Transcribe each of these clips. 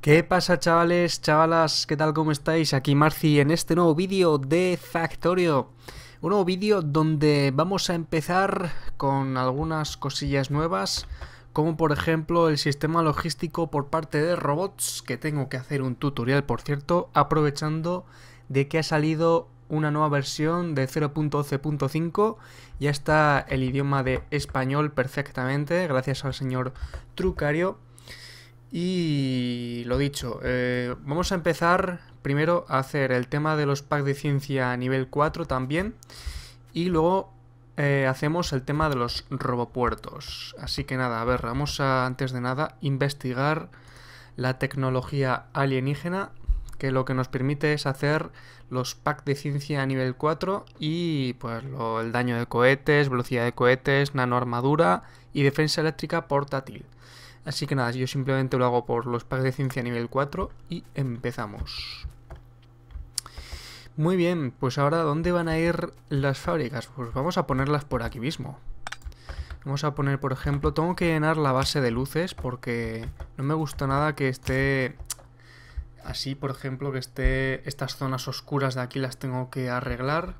¿Qué pasa chavales, chavalas? ¿Qué tal? ¿Cómo estáis? Aquí Marci en este nuevo vídeo de Factorio. Un nuevo vídeo donde vamos a empezar con algunas cosillas nuevas, como por ejemplo el sistema logístico por parte de robots, que tengo que hacer un tutorial por cierto, aprovechando de que ha salido una nueva versión de 0.11.5. Ya está el idioma de español perfectamente, gracias al señor Trucario. Y lo dicho, eh, vamos a empezar primero a hacer el tema de los packs de ciencia nivel 4 también. Y luego eh, hacemos el tema de los robopuertos. Así que nada, a ver, vamos a antes de nada investigar la tecnología alienígena que lo que nos permite es hacer los packs de ciencia a nivel 4 y pues el daño de cohetes, velocidad de cohetes, nanoarmadura y defensa eléctrica portátil. Así que nada, yo simplemente lo hago por los packs de ciencia nivel 4 y empezamos. Muy bien, pues ahora ¿dónde van a ir las fábricas? Pues vamos a ponerlas por aquí mismo. Vamos a poner, por ejemplo, tengo que llenar la base de luces porque no me gusta nada que esté así, por ejemplo, que esté estas zonas oscuras de aquí las tengo que arreglar.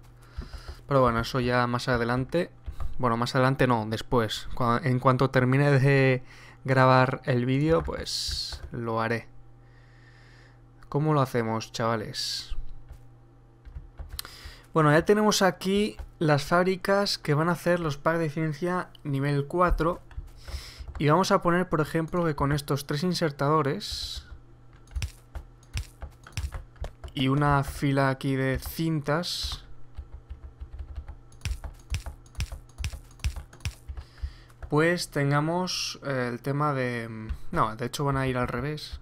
Pero bueno, eso ya más adelante. Bueno, más adelante no, después. en cuanto termine de grabar el vídeo, pues lo haré. ¿Cómo lo hacemos, chavales? Bueno, ya tenemos aquí las fábricas que van a hacer los packs de ciencia nivel 4. Y vamos a poner, por ejemplo, que con estos tres insertadores y una fila aquí de cintas Pues tengamos eh, el tema de... Mm, no, de hecho van a ir al revés.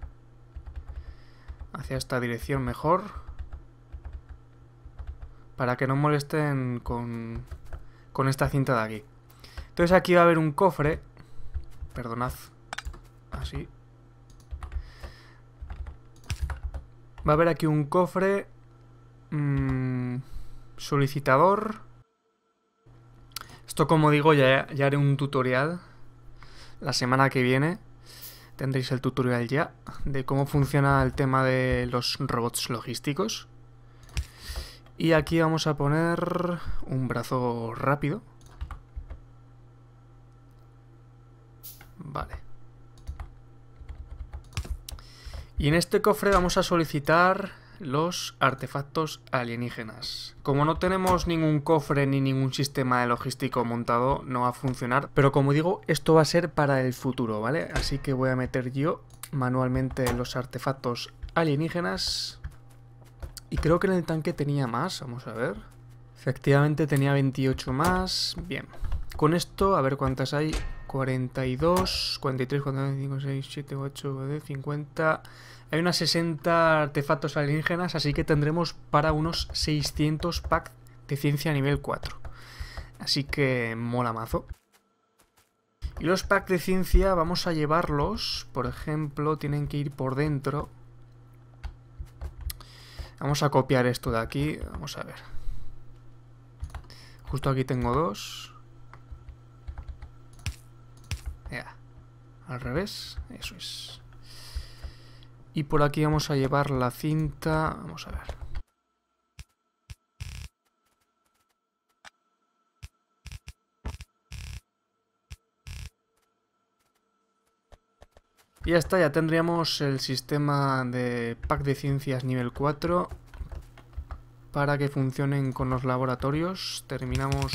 Hacia esta dirección mejor. Para que no molesten con, con esta cinta de aquí. Entonces aquí va a haber un cofre. Perdonad. Así. Va a haber aquí un cofre... Mm, solicitador esto, como digo, ya, ya haré un tutorial la semana que viene. Tendréis el tutorial ya de cómo funciona el tema de los robots logísticos. Y aquí vamos a poner un brazo rápido. Vale. Y en este cofre vamos a solicitar los artefactos alienígenas. Como no tenemos ningún cofre ni ningún sistema de logístico montado, no va a funcionar. Pero como digo, esto va a ser para el futuro, ¿vale? Así que voy a meter yo manualmente los artefactos alienígenas. Y creo que en el tanque tenía más, vamos a ver. Efectivamente tenía 28 más, bien. Con esto, a ver cuántas hay. 42, 43, 45, 6, 7, 8, 50... Hay unas 60 artefactos alienígenas, así que tendremos para unos 600 packs de ciencia nivel 4. Así que mola mazo. Y los packs de ciencia vamos a llevarlos, por ejemplo, tienen que ir por dentro. Vamos a copiar esto de aquí, vamos a ver. Justo aquí tengo dos. Ya, al revés, eso es. Y por aquí vamos a llevar la cinta... Vamos a ver. Y ya está, ya tendríamos el sistema de pack de ciencias nivel 4 para que funcionen con los laboratorios. Terminamos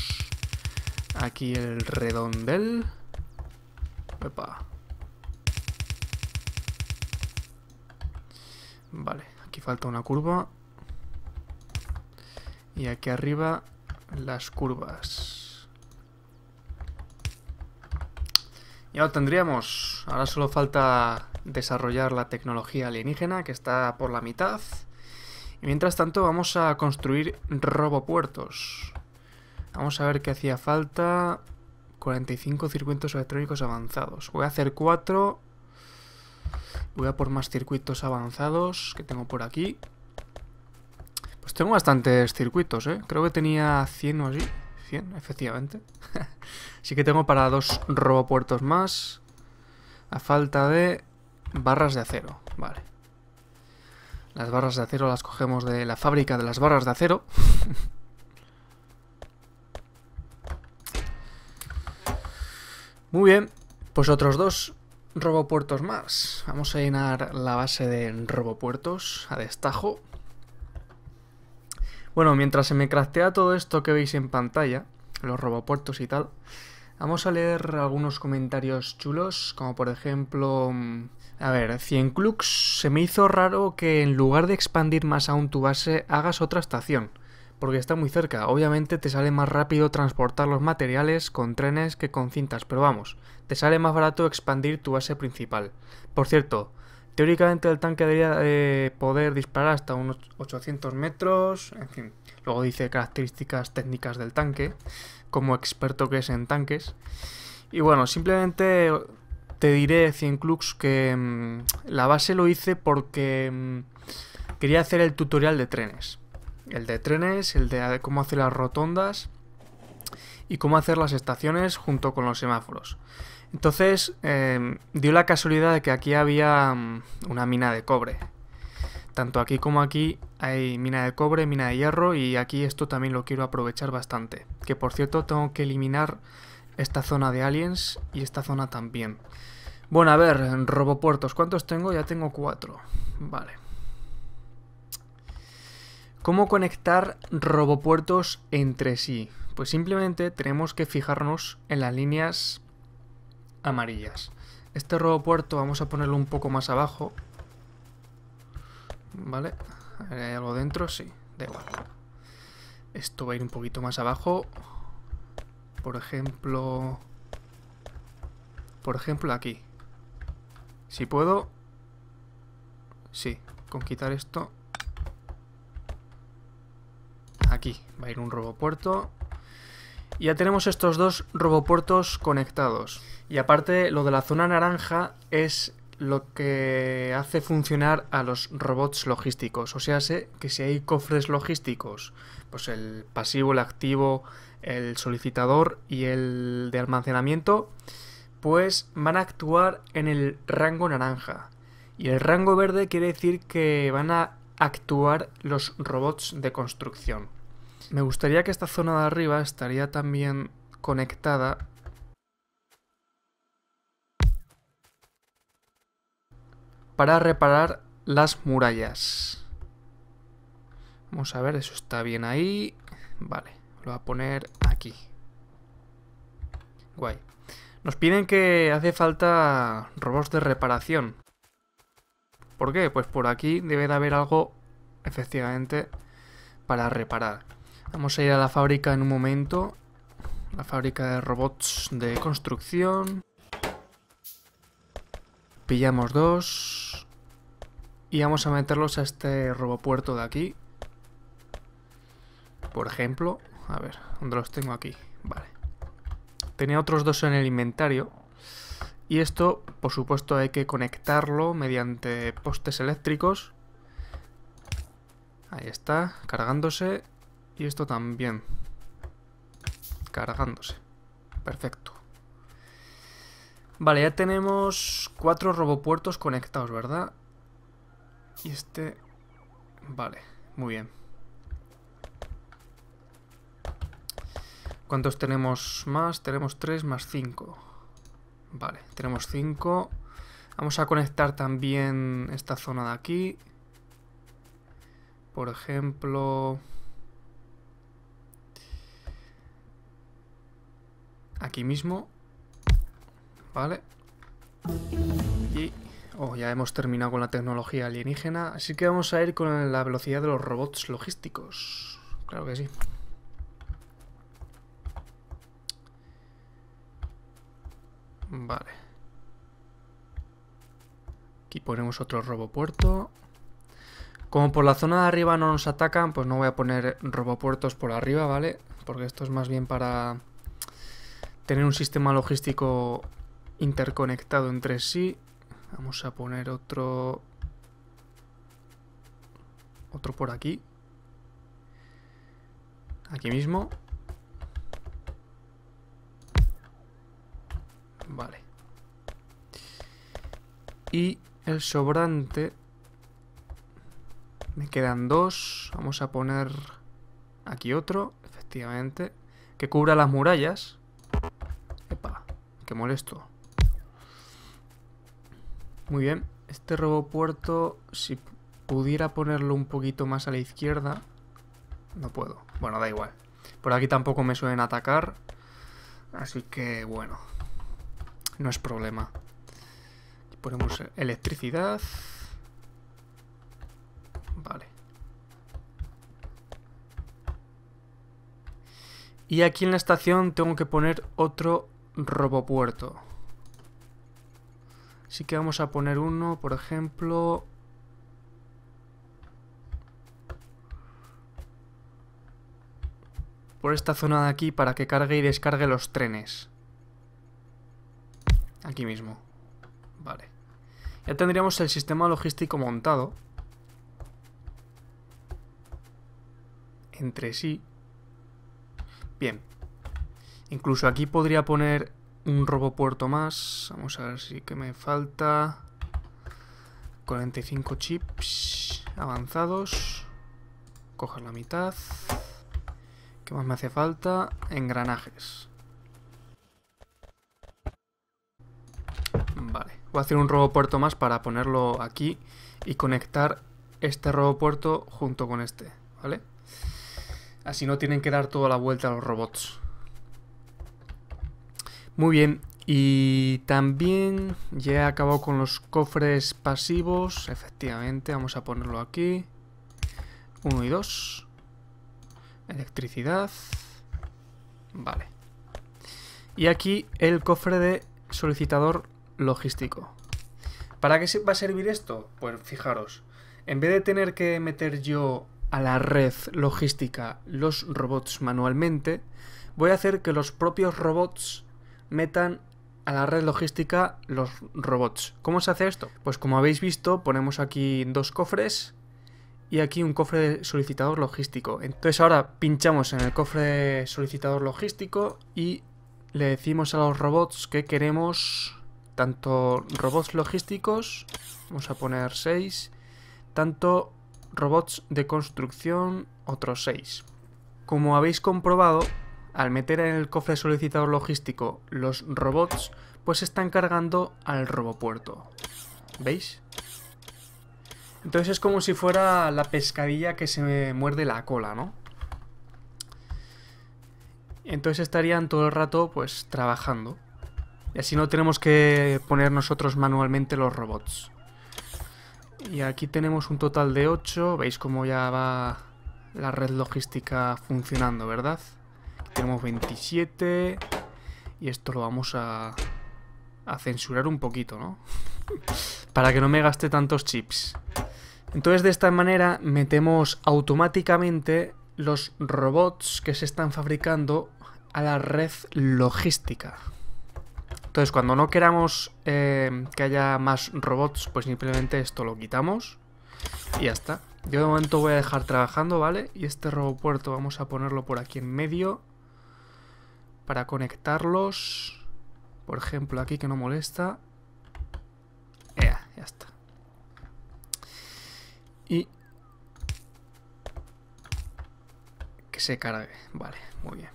aquí el redondel. Vale, aquí falta una curva. Y aquí arriba las curvas. Ya lo tendríamos. Ahora solo falta desarrollar la tecnología alienígena que está por la mitad. Y mientras tanto vamos a construir robopuertos. Vamos a ver qué hacía falta. 45 circuitos electrónicos avanzados. Voy a hacer 4 Voy a por más circuitos avanzados que tengo por aquí. Pues tengo bastantes circuitos, ¿eh? Creo que tenía 100 o así. 100, efectivamente. Así que tengo para dos robopuertos más. A falta de barras de acero. Vale. Las barras de acero las cogemos de la fábrica de las barras de acero. Muy bien. Pues otros dos Robopuertos más. Vamos a llenar la base de robopuertos a destajo. Bueno, mientras se me craftea todo esto que veis en pantalla, los robopuertos y tal, vamos a leer algunos comentarios chulos, como por ejemplo... Mm, a ver, Cienclux, se me hizo raro que en lugar de expandir más aún tu base, hagas otra estación, porque está muy cerca. Obviamente te sale más rápido transportar los materiales con trenes que con cintas, pero vamos, te sale más barato expandir tu base principal. Por cierto, teóricamente el tanque debería de eh, poder disparar hasta unos 800 metros, en fin. Luego dice características técnicas del tanque, como experto que es en tanques. Y bueno, simplemente te diré, 100 Cienclux, que mm, la base lo hice porque mm, quería hacer el tutorial de trenes. El de trenes, el de cómo hacer las rotondas y cómo hacer las estaciones junto con los semáforos. Entonces em, dio la casualidad de que aquí había mm, una mina de cobre. Tanto aquí como aquí hay mina de cobre, mina de hierro y aquí esto también lo quiero aprovechar bastante. Que por cierto tengo que eliminar esta zona de aliens y esta zona también. Bueno, a ver, robopuertos, ¿cuántos tengo? Ya tengo cuatro. Vale. ¿Cómo conectar robopuertos entre sí? Pues simplemente tenemos que fijarnos en las líneas amarillas. Este robo puerto vamos a ponerlo un poco más abajo. ¿Vale? ¿Hay algo dentro? Sí, da igual. Esto va a ir un poquito más abajo. Por ejemplo... Por ejemplo aquí. Si puedo... Sí, con quitar esto... Aquí va a ir un robo puerto. Ya tenemos estos dos robopuertos conectados. Y aparte, lo de la zona naranja es lo que hace funcionar a los robots logísticos. O sea, sé que si hay cofres logísticos, pues el pasivo, el activo, el solicitador y el de almacenamiento, pues van a actuar en el rango naranja. Y el rango verde quiere decir que van a actuar los robots de construcción. Me gustaría que esta zona de arriba estaría también conectada para reparar las murallas. Vamos a ver, eso está bien ahí. Vale, lo voy a poner aquí. Guay. Nos piden que hace falta robots de reparación. ¿Por qué? Pues por aquí debe de haber algo, efectivamente, para reparar. Vamos a ir a la fábrica en un momento. La fábrica de robots de construcción. Pillamos dos. Y vamos a meterlos a este robopuerto de aquí. Por ejemplo. A ver, ¿dónde los tengo aquí? Vale. Tenía otros dos en el inventario. Y esto, por supuesto, hay que conectarlo mediante postes eléctricos. Ahí está, cargándose. Y esto también. Cargándose. Perfecto. Vale, ya tenemos cuatro robopuertos conectados, ¿verdad? Y este... Vale, muy bien. ¿Cuántos tenemos más? Tenemos tres más cinco. Vale, tenemos cinco. Vamos a conectar también esta zona de aquí. Por ejemplo... aquí mismo. Vale. Y... Oh, ya hemos terminado con la tecnología alienígena, así que vamos a ir con la velocidad de los robots logísticos. Claro que sí. Vale. Aquí ponemos otro robopuerto. Como por la zona de arriba no nos atacan, pues no voy a poner robopuertos por arriba, ¿vale? Porque esto es más bien para tener un sistema logístico interconectado entre sí. Vamos a poner otro... Otro por aquí. Aquí mismo. Vale. Y el sobrante... Me quedan dos. Vamos a poner aquí otro, efectivamente. Que cubra las murallas molesto. Muy bien, este robopuerto, si pudiera ponerlo un poquito más a la izquierda, no puedo. Bueno, da igual. Por aquí tampoco me suelen atacar, así que bueno, no es problema. ponemos electricidad. Vale. Y aquí en la estación tengo que poner otro robopuerto. Así que vamos a poner uno, por ejemplo... Por esta zona de aquí para que cargue y descargue los trenes. Aquí mismo. Vale. Ya tendríamos el sistema logístico montado. Entre sí. Bien. Incluso aquí podría poner un robopuerto más. Vamos a ver si que me falta. 45 chips avanzados. Coge la mitad. ¿Qué más me hace falta? Engranajes. Vale. Voy a hacer un robopuerto más para ponerlo aquí y conectar este robopuerto junto con este, ¿vale? Así no tienen que dar toda la vuelta a los robots. Muy bien, y también ya he acabado con los cofres pasivos, efectivamente, vamos a ponerlo aquí. 1 y 2. Electricidad. Vale. Y aquí el cofre de solicitador logístico. ¿Para qué va a servir esto? Pues fijaros, en vez de tener que meter yo a la red logística los robots manualmente, voy a hacer que los propios robots metan a la red logística los robots. ¿Cómo se hace esto? Pues como habéis visto, ponemos aquí dos cofres y aquí un cofre de solicitador logístico. Entonces ahora pinchamos en el cofre solicitador logístico y le decimos a los robots que queremos tanto robots logísticos, vamos a poner 6, tanto robots de construcción, otros 6. Como habéis comprobado, al meter en el cofre solicitador logístico los robots, pues están cargando al robopuerto. ¿Veis? Entonces es como si fuera la pescadilla que se muerde la cola, ¿no? Entonces estarían todo el rato pues trabajando. Y así no tenemos que poner nosotros manualmente los robots. Y aquí tenemos un total de 8. Veis cómo ya va la red logística funcionando, ¿verdad? Tenemos 27. Y esto lo vamos a, censurar un poquito, ¿no? Para que no me gaste tantos chips. Entonces de esta manera metemos automáticamente los robots que se están fabricando a la red logística. Entonces cuando no queramos eh, que haya más robots, pues simplemente esto lo quitamos y ya está. Yo de momento voy a dejar trabajando, ¿vale? Y este robopuerto vamos a ponerlo por aquí en medio para conectarlos. Por ejemplo, aquí que no molesta. Ya, ya está. Y... Que se cargue. Vale, muy bien.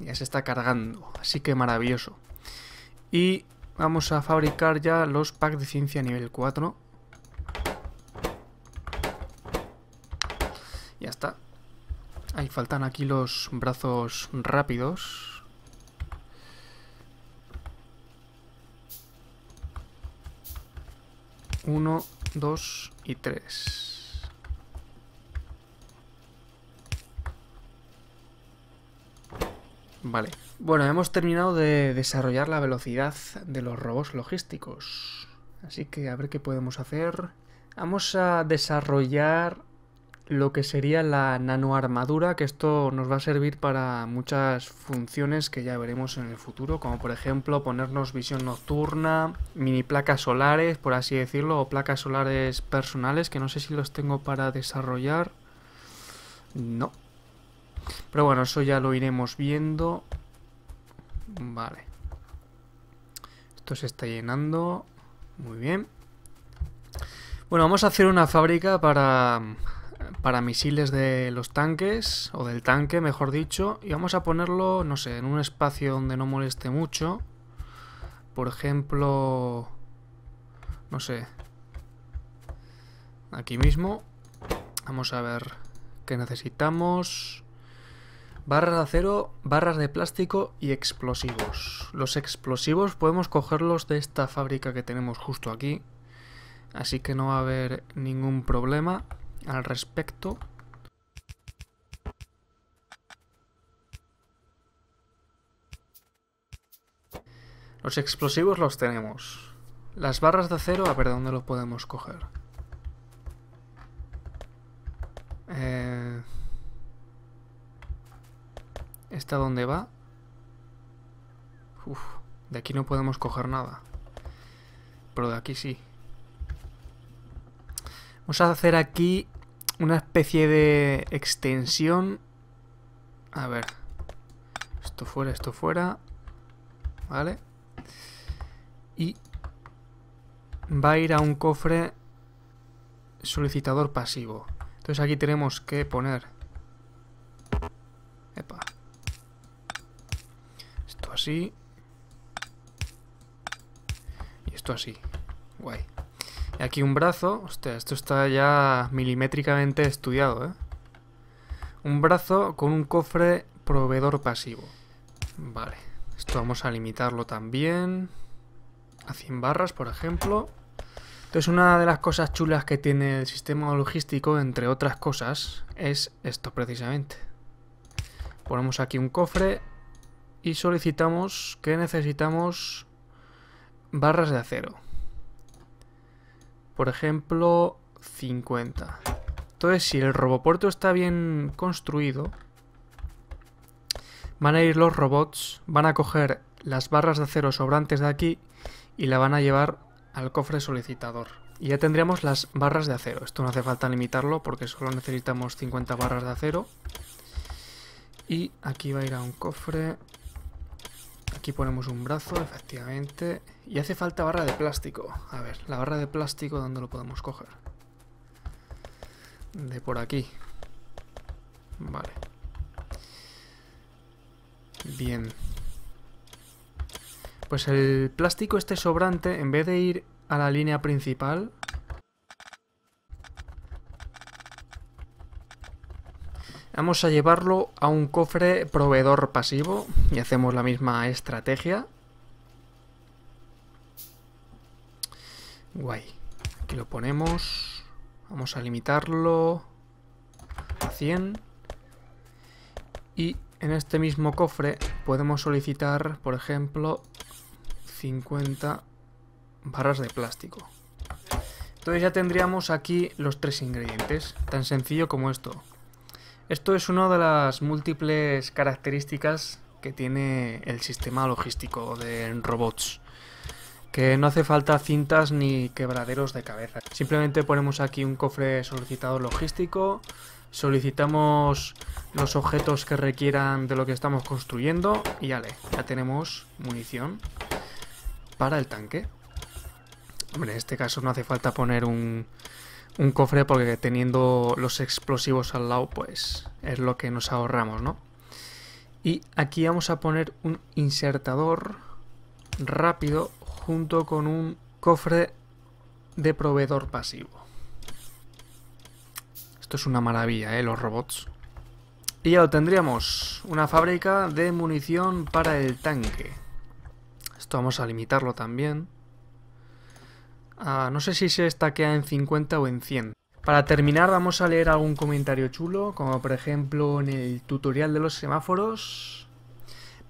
Ya se está cargando, así que maravilloso. Y vamos a fabricar ya los packs de ciencia nivel 4. Ya está. Ahí faltan aquí los brazos rápidos. 1, 2 y 3. Vale. Bueno, hemos terminado de desarrollar la velocidad de los robots logísticos. Así que a ver qué podemos hacer. Vamos a desarrollar lo que sería la nanoarmadura, que esto nos va a servir para muchas funciones que ya veremos en el futuro, como por ejemplo ponernos visión nocturna, mini placas solares, por así decirlo, o placas solares personales, que no sé si los tengo para desarrollar. No. Pero bueno, eso ya lo iremos viendo. Vale. Esto se está llenando. Muy bien. Bueno, vamos a hacer una fábrica para para misiles de los tanques, o del tanque mejor dicho, y vamos a ponerlo, no sé, en un espacio donde no moleste mucho. Por ejemplo, no sé, aquí mismo. Vamos a ver qué necesitamos. Barras de acero, barras de plástico y explosivos. Los explosivos podemos cogerlos de esta fábrica que tenemos justo aquí. Así que no va a haber ningún problema al respecto. Los explosivos los tenemos. Las barras de acero, a ver dónde lo podemos coger. Eh, ¿Esta dónde va? de aquí no podemos coger nada. Pero de aquí sí. Vamos a hacer aquí una especie de extensión. A ver. Esto fuera, esto fuera. Vale. Y va a ir a un cofre solicitador pasivo. Entonces aquí tenemos que poner... Epa. Esto así. Y esto así. Guay. Aquí un brazo. Hostia, esto está ya milimétricamente estudiado, ¿eh? Un brazo con un cofre proveedor pasivo. Vale. Esto vamos a limitarlo también. A 100 barras, por ejemplo. Entonces, una de las cosas chulas que tiene el sistema logístico, entre otras cosas, es esto precisamente. Ponemos aquí un cofre y solicitamos que necesitamos barras de acero por ejemplo, 50. Entonces, si el robopuerto está bien construido, van a ir los robots, van a coger las barras de acero sobrantes de aquí y la van a llevar al cofre solicitador. Y ya tendríamos las barras de acero. Esto no hace falta limitarlo porque solo necesitamos 50 barras de acero. Y aquí va a ir a un cofre Aquí ponemos un brazo, efectivamente. Y hace falta barra de plástico. A ver, la barra de plástico, ¿dónde lo podemos coger? De por aquí. Vale. Bien. Pues el plástico este sobrante, en vez de ir a la línea principal, Vamos a llevarlo a un cofre proveedor pasivo y hacemos la misma estrategia. Guay. Aquí lo ponemos. Vamos a limitarlo a 100. Y en este mismo cofre podemos solicitar, por ejemplo, 50 barras de plástico. Entonces ya tendríamos aquí los tres ingredientes. Tan sencillo como esto. Esto es una de las múltiples características que tiene el sistema logístico de robots. Que no hace falta cintas ni quebraderos de cabeza. Simplemente ponemos aquí un cofre solicitado logístico, solicitamos los objetos que requieran de lo que estamos construyendo y ya, ya tenemos munición para el tanque. en este caso no hace falta poner un, un cofre porque teniendo los explosivos al lado, pues es lo que nos ahorramos, ¿no? Y aquí vamos a poner un insertador rápido junto con un cofre de proveedor pasivo. Esto es una maravilla, ¿eh? Los robots. Y ya lo tendríamos. Una fábrica de munición para el tanque. Esto vamos a limitarlo también no sé si se estaquea en 50 o en 100. Para terminar vamos a leer algún comentario chulo, como por ejemplo en el tutorial de los semáforos.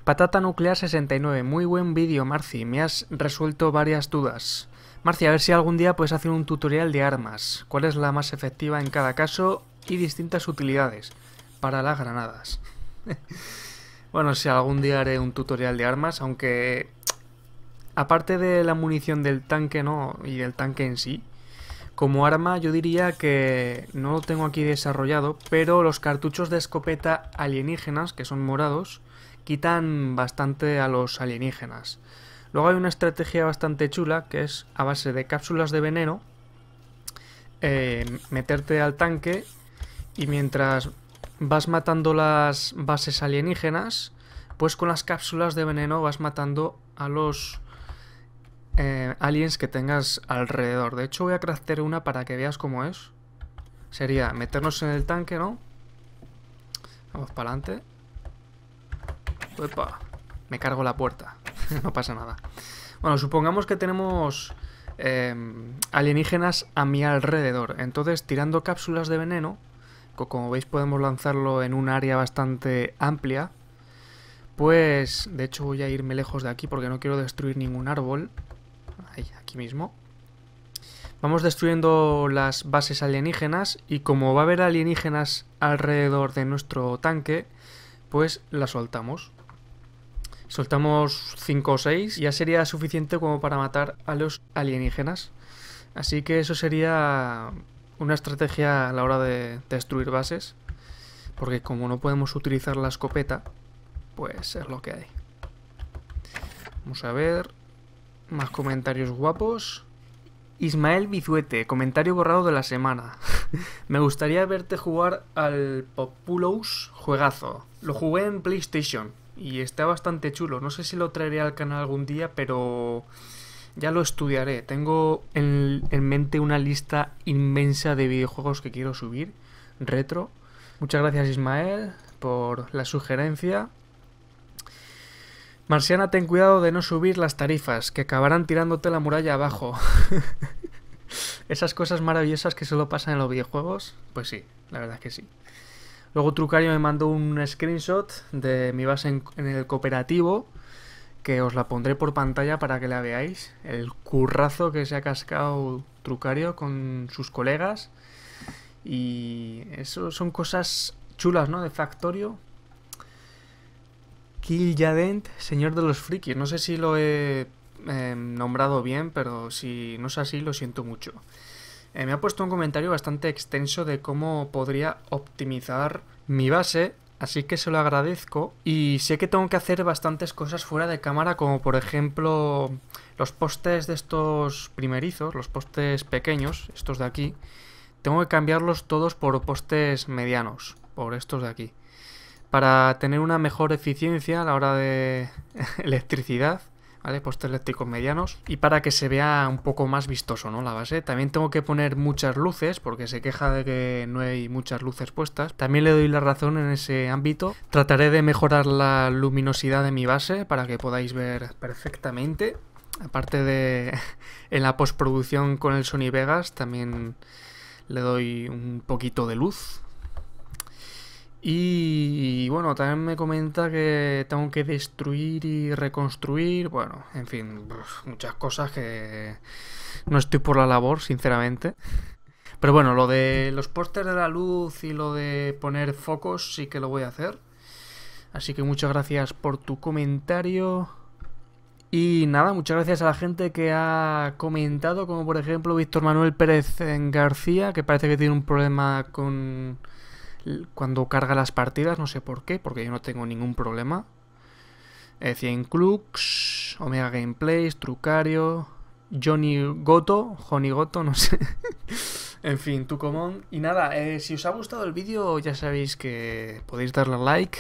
Patata Nuclear 69, muy buen vídeo Marci, me has resuelto varias dudas. Marci, a ver si algún día puedes hacer un tutorial de armas, cuál es la más efectiva en cada caso y distintas utilidades para las granadas. bueno, si algún día haré un tutorial de armas, aunque aparte de la munición del tanque, ¿no? Y del tanque en sí. Como arma yo diría que no lo tengo aquí desarrollado, pero los cartuchos de escopeta alienígenas, que son morados, quitan bastante a los alienígenas. Luego hay una estrategia bastante chula, que es a base de cápsulas de veneno, eh, meterte al tanque y mientras vas matando las bases alienígenas, pues con las cápsulas de veneno vas matando a los eh, aliens que tengas alrededor. De hecho, voy a craftear una para que veas cómo es. Sería meternos en el tanque, ¿no? Vamos para adelante. me cargo la puerta. no pasa nada. Bueno, supongamos que tenemos eh, alienígenas a mi alrededor. Entonces, tirando cápsulas de veneno, como veis podemos lanzarlo en un área bastante amplia. Pues, de hecho voy a irme lejos de aquí porque no quiero destruir ningún árbol aquí mismo. Vamos destruyendo las bases alienígenas y como va a haber alienígenas alrededor de nuestro tanque, pues la soltamos. Soltamos 5 o 6, ya sería suficiente como para matar a los alienígenas. Así que eso sería una estrategia a la hora de destruir bases. Porque como no podemos utilizar la escopeta, pues es lo que hay. Vamos a ver... Más comentarios guapos. Ismael Bizuete, comentario borrado de la semana. Me gustaría verte jugar al Populous juegazo. Lo jugué en PlayStation y está bastante chulo. No sé si lo traeré al canal algún día, pero ya lo estudiaré. Tengo en, en mente una lista inmensa de videojuegos que quiero subir retro. Muchas gracias Ismael por la sugerencia. Marciana, ten cuidado de no subir las tarifas, que acabarán tirándote la muralla abajo. Esas cosas maravillosas que solo pasan en los videojuegos, pues sí, la verdad es que sí. Luego Trucario me mandó un screenshot de mi base en, en, el cooperativo, que os la pondré por pantalla para que la veáis. El currazo que se ha cascado Trucario con sus colegas. Y eso son cosas chulas, ¿no? De Factorio, Kill señor de los frikis. No sé si lo he eh, nombrado bien, pero si no es así, lo siento mucho. Eh, me ha puesto un comentario bastante extenso de cómo podría optimizar mi base, así que se lo agradezco. Y sé que tengo que hacer bastantes cosas fuera de cámara, como por ejemplo los postes de estos primerizos, los postes pequeños, estos de aquí. Tengo que cambiarlos todos por postes medianos, por estos de aquí para tener una mejor eficiencia a la hora de electricidad, ¿vale? Postes eléctricos medianos y para que se vea un poco más vistoso, ¿no? La base. También tengo que poner muchas luces porque se queja de que no hay muchas luces puestas. También le doy la razón en ese ámbito. Trataré de mejorar la luminosidad de mi base para que podáis ver perfectamente. Aparte de en la postproducción con el Sony Vegas también le doy un poquito de luz y bueno, también me comenta que tengo que destruir y reconstruir, bueno, en fin, muchas cosas que no estoy por la labor, sinceramente. Pero bueno, lo de los pósters de la luz y lo de poner focos sí que lo voy a hacer. Así que muchas gracias por tu comentario. Y nada, muchas gracias a la gente que ha comentado, como por ejemplo Víctor Manuel Pérez García, que parece que tiene un problema con cuando carga las partidas, no sé por qué, porque yo no tengo ningún problema. Eh, 100 Clux, Omega Gameplays, Trucario, Johnny Goto, Johnny Goto, no sé. en fin, común Y nada, eh, si os ha gustado el vídeo, ya sabéis que podéis darle like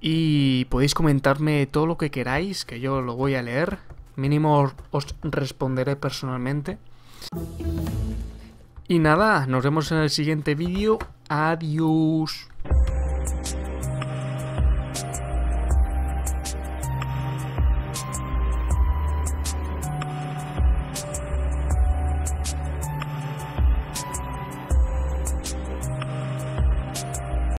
y podéis comentarme todo lo que queráis, que yo lo voy a leer. Mínimo os responderé personalmente. Y nada, nos vemos en el siguiente vídeo. Adiós.